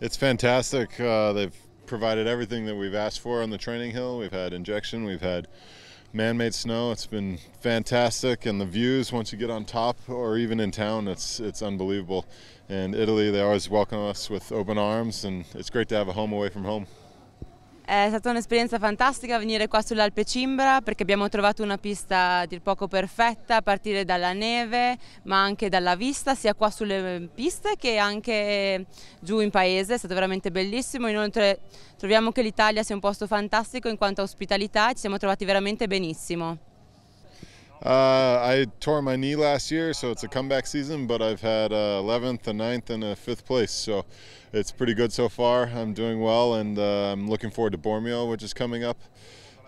It's fantastic. Uh, they've provided everything that we've asked for on the training hill. We've had injection, we've had man-made snow. It's been fantastic, and the views once you get on top or even in town, it's it's unbelievable. And Italy, they always welcome us with open arms, and it's great to have a home away from home. È stata un'esperienza fantastica venire qua sull'Alpe Cimbra perché abbiamo trovato una pista dir poco perfetta a partire dalla neve ma anche dalla vista sia qua sulle piste che anche giù in paese, è stato veramente bellissimo. Inoltre troviamo che l'Italia sia un posto fantastico in quanto a ospitalità e ci siamo trovati veramente benissimo. Uh, I tore my knee last year, so it's a comeback season, but I've had uh, 11th, a 9th, and a 5th place, so it's pretty good so far. I'm doing well, and uh, I'm looking forward to Bormio, which is coming up.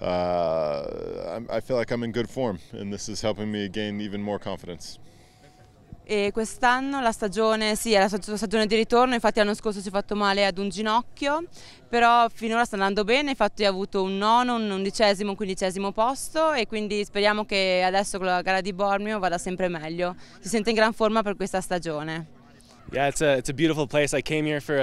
Uh, i feel like I'm in good form, and this is helping me gain even more confidence. e quest'anno la stagione sì, è la stagione di ritorno, infatti l'anno scorso si è fatto male ad un ginocchio, però finora sta andando bene, infatti ha avuto un nono, un undicesimo, un quindicesimo posto e quindi speriamo che adesso con la gara di Bormio vada sempre meglio, si sente in gran forma per questa stagione. Yeah, it's a it's a beautiful place. I came here for a,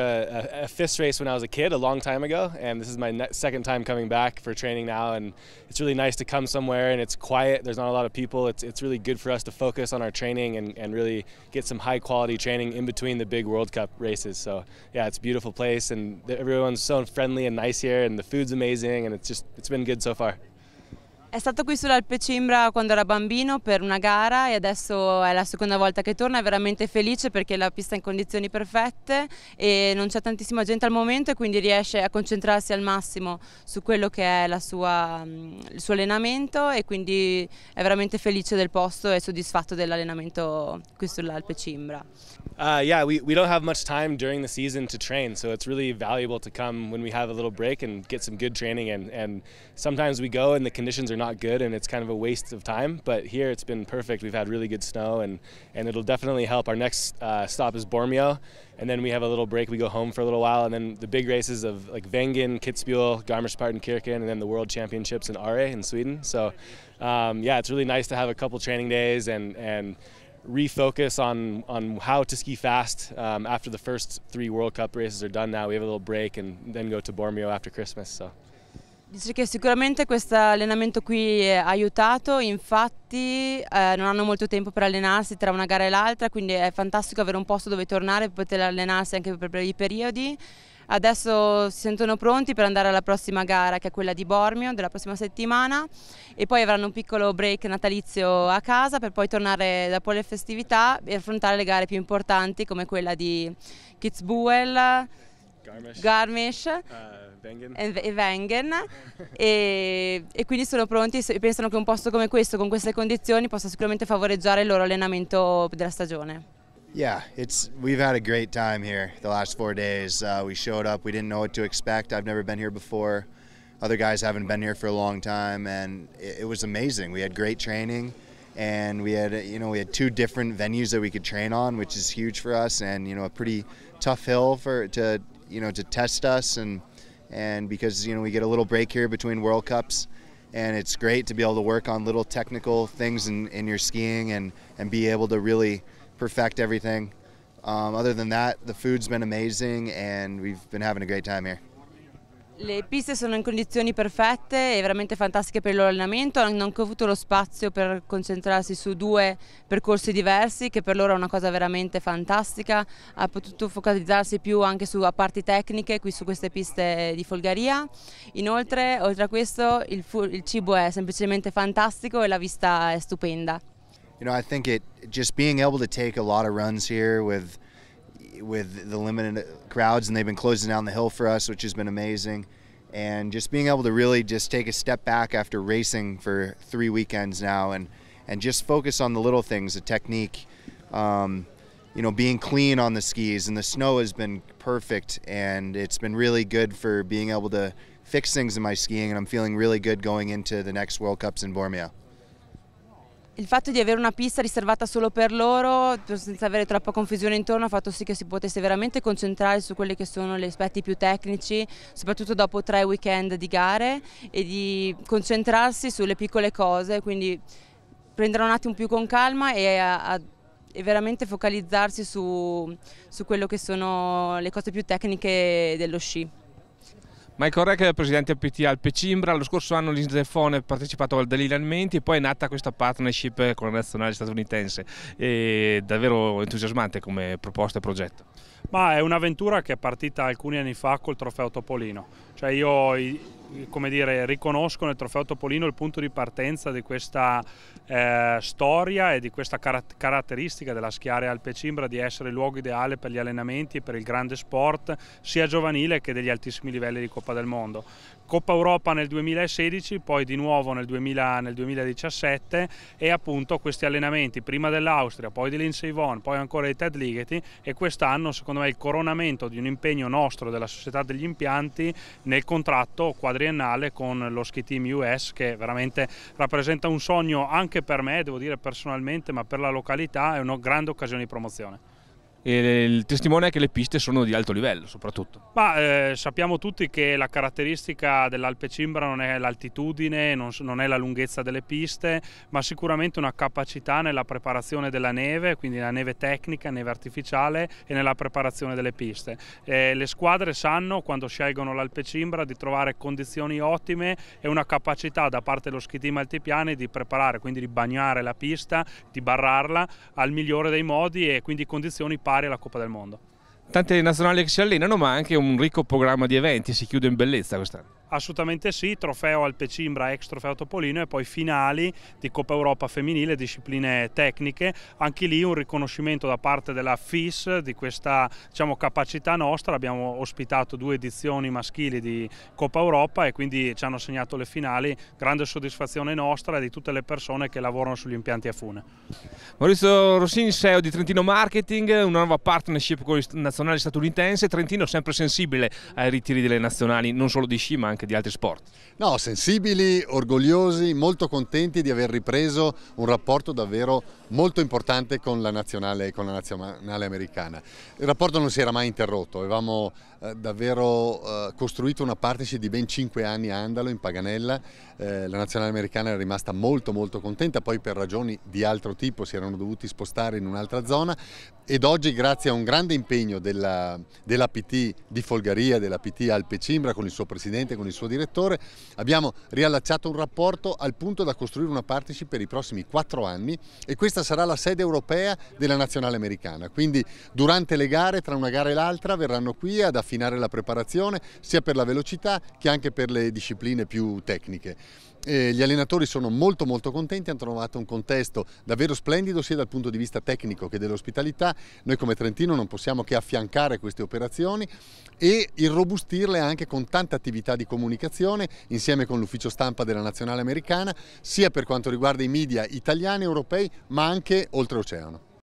a, a, fist race when I was a kid, a long time ago, and this is my second time coming back for training now. And it's really nice to come somewhere and it's quiet. There's not a lot of people. It's it's really good for us to focus on our training and, and really get some high quality training in between the big World Cup races. So yeah, it's a beautiful place, and everyone's so friendly and nice here, and the food's amazing, and it's just it's been good so far. È stato qui sull'Alpe Cimbra quando era bambino per una gara e adesso è la seconda volta che torna, è veramente felice perché la pista è in condizioni perfette e non c'è tantissima gente al momento e quindi riesce a concentrarsi al massimo su quello che è sua, mm, il suo allenamento e quindi è veramente felice del posto e soddisfatto dell'allenamento qui sull'Alpe Cimbra. Uh, yeah, we, we don't have much time during the season to train, so it's really valuable to come when we have a little break and get some good training and, and sometimes we go and the conditions are are not good and it's kind of a waste of time. But here it's been perfect. We've had really good snow and, and it'll definitely help. Our next uh, stop is Bormio and then we have a little break. We go home for a little while and then the big races of like Vengen, Kitzbühel, Garmisch-Partenkirchen and then the World Championships in Are in Sweden. So um, yeah, it's really nice to have a couple training days and, and refocus on on how to ski fast um, after the first three World Cup races are done. Now we have a little break and then go to Bormio after Christmas. So. Dice che sicuramente questo allenamento qui ha aiutato, infatti eh, non hanno molto tempo per allenarsi tra una gara e l'altra, quindi è fantastico avere un posto dove tornare e poter allenarsi anche per brevi periodi. Adesso si sentono pronti per andare alla prossima gara che è quella di Bormio della prossima settimana e poi avranno un piccolo break natalizio a casa per poi tornare dopo le festività e affrontare le gare più importanti come quella di Kitzbühel, Garmisch, Garmisch. Uh... Wengen. e Wengen e, e, quindi sono pronti e pensano che un posto come questo, con queste condizioni, possa sicuramente favoreggiare il loro allenamento della stagione. Yeah, it's we've had a great time here the last four days. Uh, we showed up, we didn't know what to expect. I've never been here before. Other guys haven't been here for a long time, and it, it was amazing. We had great training. and we had you know we had two different venues that we could train on, which is huge for us, and you know a pretty tough hill for to you know to test us, and and because you know we get a little break here between World Cups, and it's great to be able to work on little technical things in, in your skiing and and be able to really perfect everything. Um, other than that, the food's been amazing, and we've been having a great time here. Le piste sono in condizioni perfette e veramente fantastiche per il loro allenamento, hanno anche avuto lo spazio per concentrarsi su due percorsi diversi che per loro è una cosa veramente fantastica, ha potuto focalizzarsi più anche su parti tecniche qui su queste piste di Folgaria, inoltre oltre a questo il, il cibo è semplicemente fantastico e la vista è stupenda. You know, I think it just being able to take a lot of runs here with with the limited crowds, and they've been closing down the hill for us, which has been amazing. And just being able to really just take a step back after racing for three weekends now, and and just focus on the little things, the technique, um, you know, being clean on the skis, and the snow has been perfect, and it's been really good for being able to fix things in my skiing, and I'm feeling really good going into the next World Cups in Bormio. Il fatto di avere una pista riservata solo per loro, senza avere troppa confusione intorno, ha fatto sì che si potesse veramente concentrare su quelli che sono gli aspetti più tecnici, soprattutto dopo tre weekend di gare e di concentrarsi sulle piccole cose, quindi prendere un attimo più con calma e, a, a, e veramente focalizzarsi su, su quello che sono le cose più tecniche dello sci. Ma è corretto che il presidente PTA al Pecimbra, lo scorso anno l'Inzefone ha partecipato al Delirium e poi è nata questa partnership con la nazionale statunitense. È davvero entusiasmante come proposta e progetto. Ma è un'avventura che è partita alcuni anni fa col trofeo Topolino. Cioè io come dire, riconosco nel trofeo Topolino il punto di partenza di questa eh, storia e di questa carat caratteristica della Schiare Alpe Cimbra di essere il luogo ideale per gli allenamenti e per il grande sport sia giovanile che degli altissimi livelli di Coppa del Mondo. Coppa Europa nel 2016, poi di nuovo nel, 2000, nel 2017 e appunto questi allenamenti prima dell'Austria, poi di Lindsey Vonn, poi ancora di Ted Ligeti e quest'anno secondo me il coronamento di un impegno nostro della società degli impianti nel contratto quadriennale con lo Ski Team US che veramente rappresenta un sogno anche per me, devo dire personalmente, ma per la località è una grande occasione di promozione eh, il testimone è che le piste sono di alto livello soprattutto. Ma eh, sappiamo tutti che la caratteristica dell'Alpe Cimbra non è l'altitudine, non, non, è la lunghezza delle piste, ma sicuramente una capacità nella preparazione della neve, quindi la neve tecnica, neve artificiale e nella preparazione delle piste. Eh, le squadre sanno quando scelgono l'Alpe Cimbra di trovare condizioni ottime e una capacità da parte dello ski team altipiani di preparare, quindi di bagnare la pista, di barrarla al migliore dei modi e quindi condizioni pari pari alla Coppa del Mondo. Tante nazionali che si allenano, ma anche un ricco programma di eventi, si chiude in bellezza quest'anno. Assolutamente sì, trofeo Alpecimbra, ex trofeo Topolino e poi finali di Coppa Europa femminile, discipline tecniche, anche lì un riconoscimento da parte della FIS di questa diciamo, capacità nostra, abbiamo ospitato due edizioni maschili di Coppa Europa e quindi ci hanno segnato le finali, grande soddisfazione nostra e di tutte le persone che lavorano sugli impianti a fune. Maurizio Rossini, CEO di Trentino Marketing, una nuova partnership con il nazionale statunitense, Trentino sempre sensibile ai ritiri delle nazionali, non solo di sci ma anche anche di altri sport? No, sensibili, orgogliosi, molto contenti di aver ripreso un rapporto davvero molto importante con la nazionale, con la nazionale americana. Il rapporto non si era mai interrotto, avevamo eh, davvero eh, costruito una partnership di ben 5 anni a Andalo in Paganella, eh, la nazionale americana era rimasta molto molto contenta, poi per ragioni di altro tipo si erano dovuti spostare in un'altra zona ed oggi grazie a un grande impegno dell'APT della di Folgaria, dell'APT Alpe Cimbra con il suo presidente, con con il suo direttore, abbiamo riallacciato un rapporto al punto da costruire una partnership per i prossimi quattro anni e questa sarà la sede europea della nazionale americana, quindi durante le gare, tra una gara e l'altra, verranno qui ad affinare la preparazione sia per la velocità che anche per le discipline più tecniche eh, gli allenatori sono molto molto contenti, hanno trovato un contesto davvero splendido sia dal punto di vista tecnico che dell'ospitalità. Noi come Trentino non possiamo che affiancare queste operazioni e irrobustirle anche con tanta attività di comunicazione insieme con l'ufficio stampa della Nazionale Americana, sia per quanto riguarda i media italiani, europei, ma anche oltreoceano.